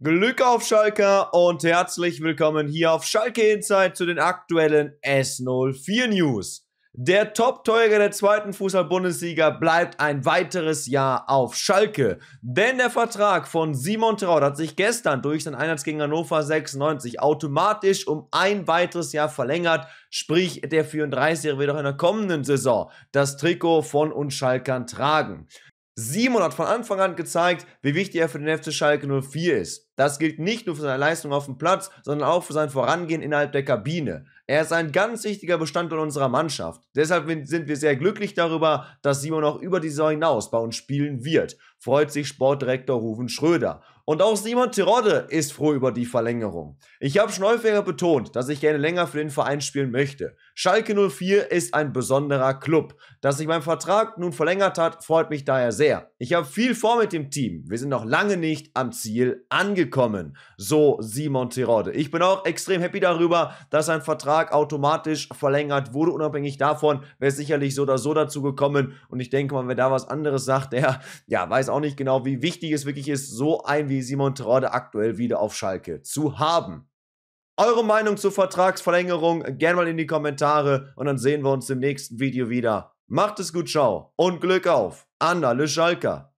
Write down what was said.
Glück auf Schalke und herzlich willkommen hier auf Schalke Insight zu den aktuellen S04 News. Der Top-Teurer der zweiten Fußball-Bundesliga bleibt ein weiteres Jahr auf Schalke. Denn der Vertrag von Simon Traut hat sich gestern durch sein Einsatz gegen Hannover 96 automatisch um ein weiteres Jahr verlängert. Sprich, der 34er wird auch in der kommenden Saison das Trikot von uns Schalkern tragen. Simon hat von Anfang an gezeigt, wie wichtig er für den FC Schalke 04 ist. Das gilt nicht nur für seine Leistung auf dem Platz, sondern auch für sein Vorangehen innerhalb der Kabine. Er ist ein ganz wichtiger Bestandteil unserer Mannschaft. Deshalb sind wir sehr glücklich darüber, dass Simon auch über die Saison hinaus bei uns spielen wird, freut sich Sportdirektor Ruven Schröder. Und auch Simon Tirode ist froh über die Verlängerung. Ich habe schon betont, dass ich gerne länger für den Verein spielen möchte. Schalke 04 ist ein besonderer Club. Dass sich mein Vertrag nun verlängert hat, freut mich daher sehr. Ich habe viel vor mit dem Team. Wir sind noch lange nicht am Ziel angekommen gekommen. So Simon Terode. Ich bin auch extrem happy darüber, dass ein Vertrag automatisch verlängert wurde. Unabhängig davon wäre es sicherlich so oder so dazu gekommen. Und ich denke mal, wer da was anderes sagt, der ja, weiß auch nicht genau, wie wichtig es wirklich ist, so ein wie Simon Terode aktuell wieder auf Schalke zu haben. Eure Meinung zur Vertragsverlängerung gerne mal in die Kommentare und dann sehen wir uns im nächsten Video wieder. Macht es gut, ciao und Glück auf. Anna Le Schalker.